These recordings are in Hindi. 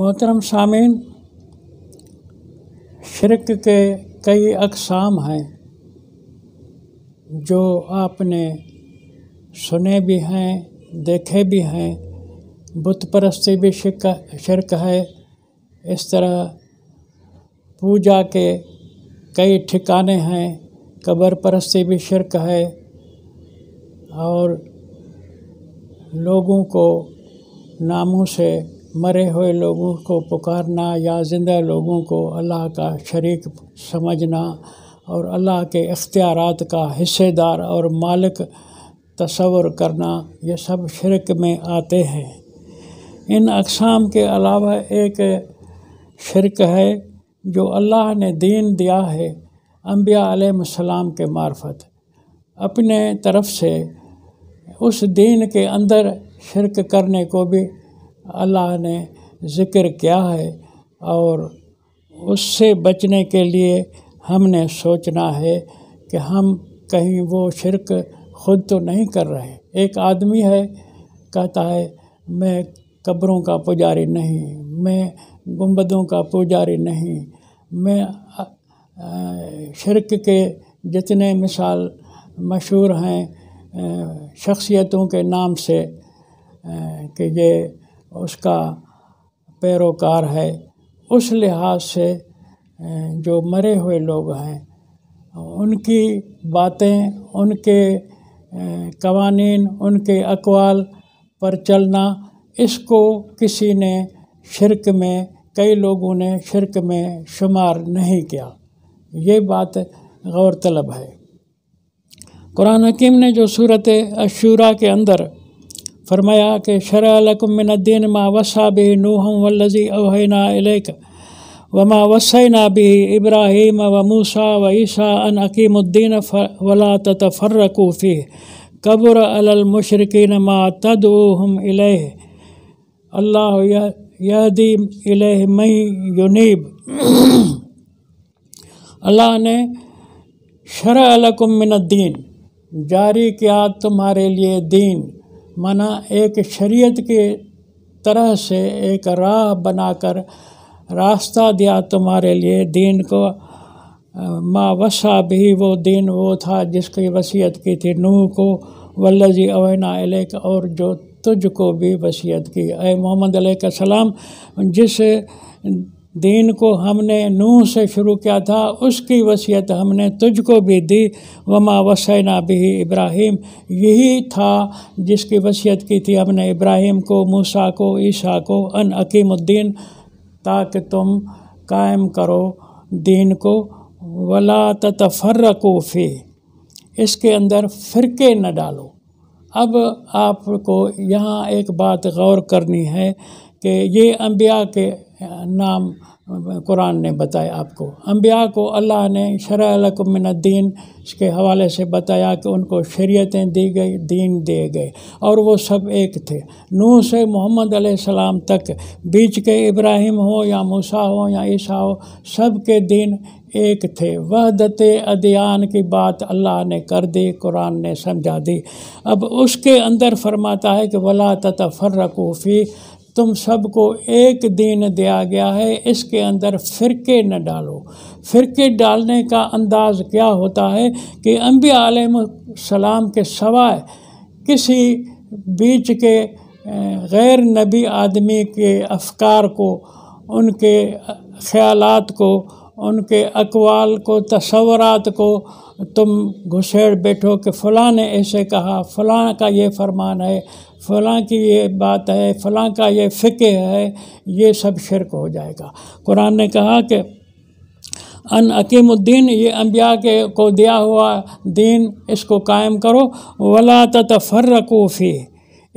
मोहतरम सामीन शिरक के कई अकसाम हैं जो आपने सुने भी हैं देखे भी हैं बुत परस्ती भी शिरक है इस तरह पूजा के कई ठिकाने हैं कबर परस्ती भी शिरक है और लोगों को नामों से मरे हुए लोगों को पुकारना या ज़िंदा लोगों को अल्लाह का शरीक समझना और अल्लाह के अख्तियार का हिस्सेदार और मालिक तस्वर करना ये सब शिरक में आते हैं इन अकसाम के अलावा एक शिरक है जो अल्लाह ने दीन दिया है अम्बिया आलम के मार्फत अपने तरफ से उस दीन के अंदर शिरक करने को भी अल्लाह ने ज़िक्र किया है और उससे बचने के लिए हमने सोचना है कि हम कहीं वो शिरक खुद तो नहीं कर रहे एक आदमी है कहता है मैं कब्रों का पुजारी नहीं मैं गुंबदों का पुजारी नहीं मैं शिरक के जितने मिसाल मशहूर हैं शख्सियतों के नाम से कि ये उसका पैरोकार है उस लिहाज से जो मरे हुए लोग हैं उनकी बातें उनके कवानीन उनके अकवाल पर चलना इसको किसी ने शिरक में कई लोगों ने शिरक में शुमार नहीं किया ये बात गौरतलब है कुरान हकीम ने जो सूरत अशूरा के अंदर फरमाया कि शरालकुमिनद्दीन मा वसा बि नूह वल्लजी अवहना इलेक वमा वसैना भी इब्राहिम व मूसा व ईसा अन अकीमुद्दीन वला ततफ़र्रकूफ़ी कबर अलमुशरकिन मा तदूहम इलेह अल्लाह यहदी इलेह मई युनीब अल्लाह ने शरा लकुम जारी किया तुम्हारे लिए दीन माना एक शरीयत के तरह से एक राह बनाकर रास्ता दिया तुम्हारे लिए दीन को माँ वसा भी वो दीन वो था जिसकी वसीयत की थी नूह को वल्लजी अवैना अलैक और जो तुझको भी वसीयत की ए मोहम्मद सलाम जिस दीन को हमने नूह से शुरू किया था उसकी वसीयत हमने तुझको भी दी वमा वसैना भी इब्राहिम यही था जिसकी वसीयत की थी हमने इब्राहिम को मूसा को ईसा को अन अकीमुद्दीन ताकि तुम कायम करो दीन को वला तफर्रकूफ़ी इसके अंदर फ़िरके न डालो अब आपको यहाँ एक बात गौर करनी है कि ये अम्बिया के नाम कुरान ने बताए आपको अम्बिया को अल्लाह ने शरकुमिनद्दीन के हवाले से बताया कि उनको शरीयतें दी गई दीन दिए गए और वो सब एक थे नू से मोहम्मद सलाम तक बीच के इब्राहिम हो या मूसा हो या ईसा हो सब के दीन एक थे वह दत अदियान की बात अल्लाह ने कर दी कुरान ने समझा दी अब उसके अंदर फरमाता है कि वला रकूफी तुम सबको एक दिन दिया गया है इसके अंदर फ़िरके न डालो फ़िरके डालने का अंदाज़ क्या होता है कि अम्बिया सलाम के सवाए किसी बीच के गैर नबी आदमी के अफकार को उनके ख्यालात को उनके अकवाल को तस्वरत को तुम घुसेड़ बैठो कि फ़लाँ ने ऐसे कहा फ़लाँ का ये फरमान है फ़लाँ की ये बात है फ़लाँ का ये फ़िक्र है ये सब शिरक हो जाएगा कुरान ने कहा कि अन अकीमुद्दीन ये अम्बिया के को दिया हुआ दीन इसको कायम करो वला रकूफ़ी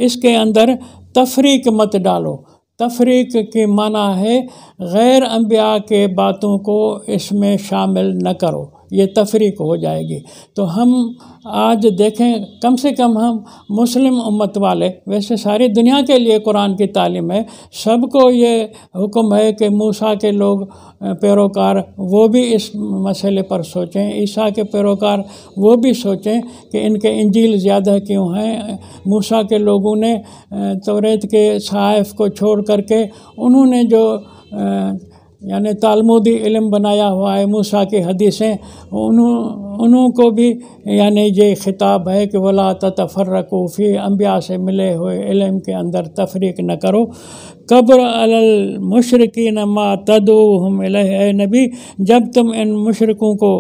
इसके अंदर तफरीक मत डालो तफरीक की माना है गैर अम्बिया के बातों को इसमें शामिल न करो ये तफरीक हो जाएगी तो हम आज देखें कम से कम हम मुस्लिम उम्मत वाले वैसे सारी दुनिया के लिए कुरान की तालीम है सबको ये हुक्म है कि मूसा के लोग पैरोकार वो भी इस मसले पर सोचें ईसा के पैरोकार वो भी सोचें कि इनके इंजील ज़्यादा क्यों हैं मूसा के लोगों ने तोरेत के सहाइफ को छोड़ करके उन्होंने जो यानी तालमुदी इलम बनाया हुआ है मूसा की हदीसें उन को भी यानी ये खिताब है कि वला तफर रकूफ़ी अम्बिया से मिले हुए इलम के अंदर तफरीक न करो कब्र अलल मशरकिन मा तदो हम नबी जब तुम इन मशरकों को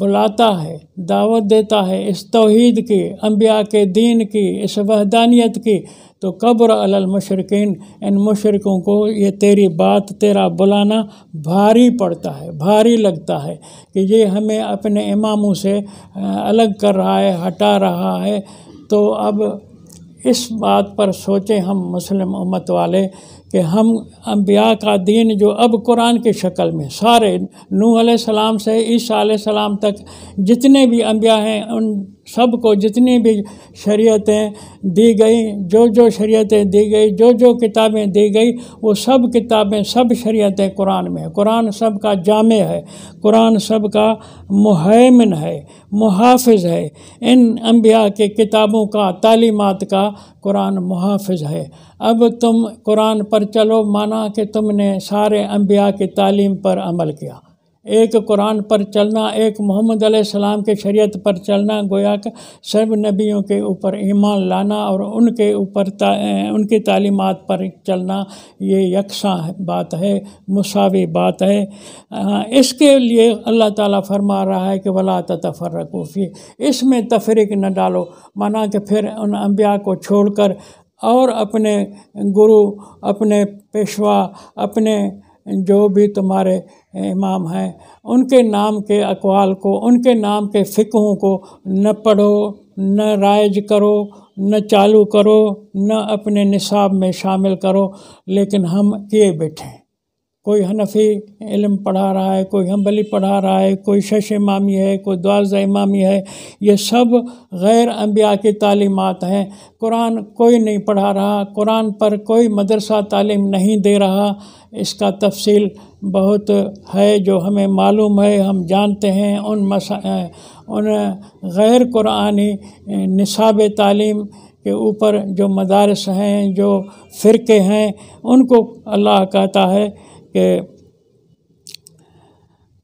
बुलाता है दावत देता है इस तोहद की अम्बिया के दीन की इस वहदानियत की तो कब्र अलल मशरकिन इन मशरकों को ये तेरी बात तेरा बुलाना भारी पड़ता है भारी लगता है कि ये हमें अपने इमामों से अलग कर रहा है हटा रहा है तो अब इस बात पर सोचें हम मुस्लिम उम्मत वाले कि हम अम्बिया का दीन जो अब कुरान की शक्ल में सारे नूह सलाम से ईसा सलाम तक जितने भी अम्बिया हैं उन सबको जितनी भी शरीयतें दी गई जो जो शरीयतें दी गई जो जो किताबें दी गई वो सब किताबें सब शरीयतें कुरान में है कुरान सब का जाम है कुरान सब का मुहैमन है मुहाफ़ है इन अम्बिया के किताबों का तालीमत का कुरान मुहाफ़ है अब तुम कुरान पर चलो माना कि तुमने सारे अम्बिया की तालीम पर अमल किया एक कुरान पर चलना एक मोहम्मद सलाम के शरीयत पर चलना गोया का सब नबियों के ऊपर ईमान लाना और उनके ऊपर ता, उनकी तालीमत पर चलना ये यकसा बात है मुसावी बात है इसके लिए अल्लाह ताला फरमा रहा है कि वला तफर रकूफी इसमें तफरीक न डालो माना कि फिर उन अम्बिया को छोड़कर और अपने गुरु अपने पेशवा अपने जो भी तुम्हारे इमाम हैं उनके नाम के अकवाल को उनके नाम के फिकों को न पढ़ो न राइज करो न चालू करो न अपने निसाब में शामिल करो लेकिन हम किए बैठे कोई हनफी इलम पढ़ा रहा है कोई हम्बली पढ़ा रहा है कोई शश इमामी है कोई द्वारज इमामी है ये सब गैर अम्बिया की तालीमत हैं कुरान कोई नहीं पढ़ा रहा कुरान पर कोई मदरसा तालीम नहीं दे रहा इसका तफसील बहुत है जो हमें मालूम है हम जानते हैं उन मसा उन गैर कुरानी निसाब तालीम के ऊपर जो मदारस हैं जो फ़िरके हैं उनको अल्लाह कहता है कि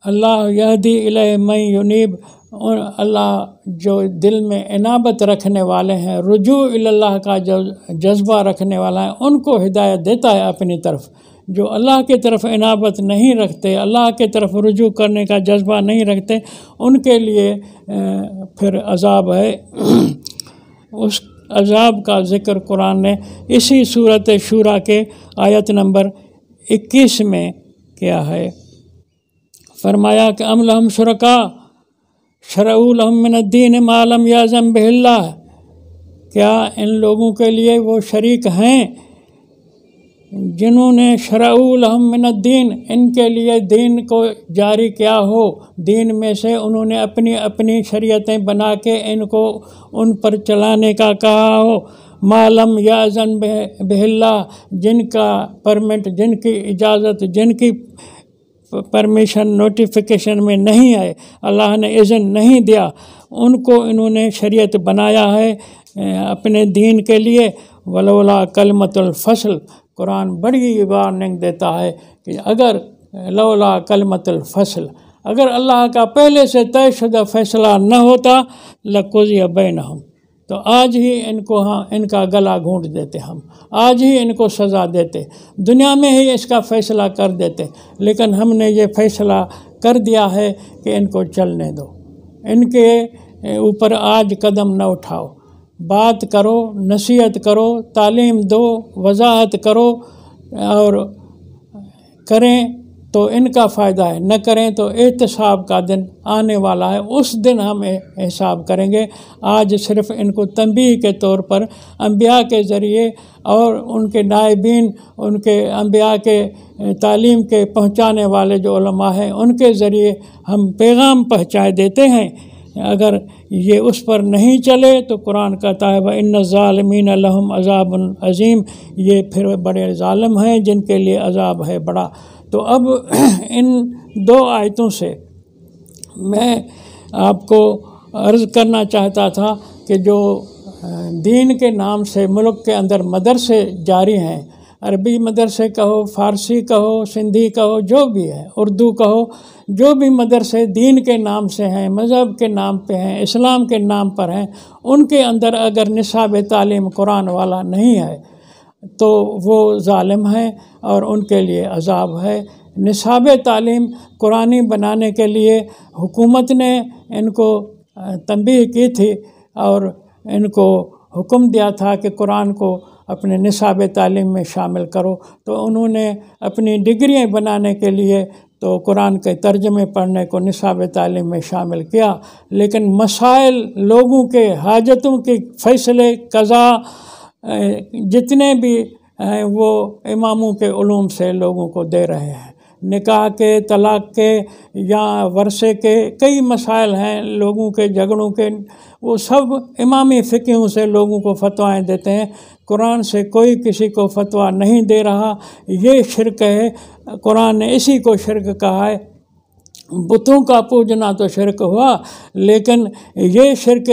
अल्लाह यहदी इलह मई यूनीब अल्लाह जो दिल में इनाबत रखने वाले हैं रुजू अल्लाह का जो जज्बा रखने वाला है उनको हिदायत देता है अपनी तरफ जो अल्लाह की तरफ इनाबत नहीं रखते अल्लाह की तरफ रुजू करने का जज्बा नहीं रखते उनके लिए फिर अजाब है उस अजाब का ज़िक्र कुरान ने इसी सूरत शुरा के आयत नंबर इक्कीस में क्या है फरमाया कि अमल हम शुरका शरऊल हम मालम याज़म बहिल्ला क्या इन लोगों के लिए वो शरीक हैं जिन्होंने शराउल हम इनके लिए दीन को जारी किया हो दीन में से उन्होंने अपनी अपनी शरीयतें बना के इनको उन पर चलाने का कहा हो मालम याजन बह बहल्ला जिनका परमिट जिनकी इजाज़त जिनकी परमिशन नोटिफिकेशन में नहीं आए अल्लाह ने इज़न नहीं दिया उनको इन्होंने शरीयत बनाया है अपने दीन के लिए वलोला कलमतुलफसल कुरान बड़ी वार्निंग देता है कि अगर लौला कलमतुलफसल अगर अल्लाह का पहले से तयशुदा फैसला न होता लकुजिया बैन हम तो आज ही इनको हाँ इनका गला घूंट देते हम आज ही इनको सज़ा देते दुनिया में ही इसका फ़ैसला कर देते लेकिन हमने ये फैसला कर दिया है कि इनको चलने दो इनके ऊपर आज कदम न उठाओ बात करो नसीहत करो तालीम दो वजाहत करो और करें तो इनका फ़ायदा है न करें तो एहतसाब का दिन आने वाला है उस दिन हम हिसाब करेंगे आज सिर्फ इनको तंबी के तौर पर अम्बिया के ज़रिए और उनके नायबीन उनके अम्बिया के तालीम के पहुँचाने वाले जो हैं उनके ज़रिए हम पैगाम पहुँचाए देते हैं अगर ये उस पर नहीं चले तो कुरान कहता है इन ालमीन अजाबीम अज़ीम ये फिर बड़े ालम हैं जिनके लिए अजाब है बड़ा तो अब इन दो आयतों से मैं आपको अर्ज़ करना चाहता था कि जो दीन के नाम से मुल्क के अंदर मदरसे जारी हैं अरबी मदरसे कहो फ़ारसी कहो सिंधी कहो जो भी है उर्दू कहो जो भी मदरसे दीन के नाम से हैं मज़हब के नाम पे हैं इस्लाम के नाम पर हैं उनके अंदर अगर निसाब तालीम कुरान वाला नहीं है तो वो ालम हैं और उनके लिए अजाब है निसाब तालीम कुरानी बनाने के लिए हुकूमत ने इनको तंबी की थी और इनको हुक्म दिया था कि कुरान को अपने निसाब तालीम में शामिल करो तो उन्होंने अपनी डिग्रियाँ बनाने के लिए तो कुरान के तर्जमे पढ़ने को निसाब तालीम में शामिल किया लेकिन मसाइल लोगों के हाजतों के फैसले कज़ा जितने भी वो इमामों के ूम से लोगों को दे रहे हैं निकाह के तलाक के या वर्षे के कई मसाइल हैं लोगों के झगड़ों के वो सब इमामी फ़िकियों से लोगों को फतवाएं देते हैं कुरान से कोई किसी को फतवा नहीं दे रहा ये शिरक है कुरान ने इसी को शिरक कहा है बुतों का पूजना तो शिरक हुआ लेकिन ये शिरक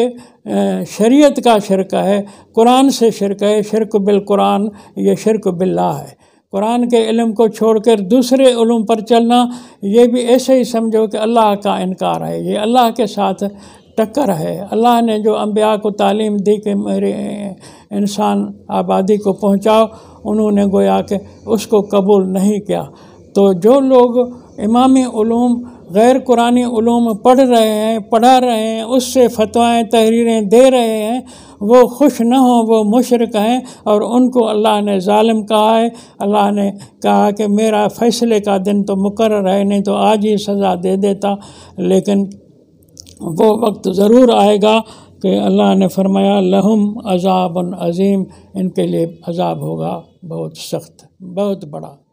शरीयत का शिरक है कुरान से शिरक है शिरक बिल कुरान ये शिरक बिल्ला है कुरान के इलम को छोड़कर दूसरे उलूम पर चलना ये भी ऐसे ही समझो कि अल्लाह का इनकार है ये अल्लाह के साथ टक्कर है अल्लाह ने जो अम्बिया को तालीम दी कि मेरे इंसान आबादी को पहुँचाओ उन्होंने गोया के उसको कबूल नहीं किया तो जो लोग इमामी उलूम गैर कुरानी ूम पढ़ रहे हैं पढ़ा रहे हैं उससे फतवाएँ तहरीरें दे रहे हैं वो खुश न हों वो मुशरक हैं और उनको अल्लाह ने ालम कहा है अल्लाह ने कहा कि मेरा फ़ैसले का दिन तो मुकर है नहीं तो आज ही सज़ा दे देता लेकिन वो वक्त ज़रूर आएगा कि अल्लाह ने फरमाया लहम अजाबन अज़ीम इनके लिए अजाब होगा बहुत सख्त बहुत बड़ा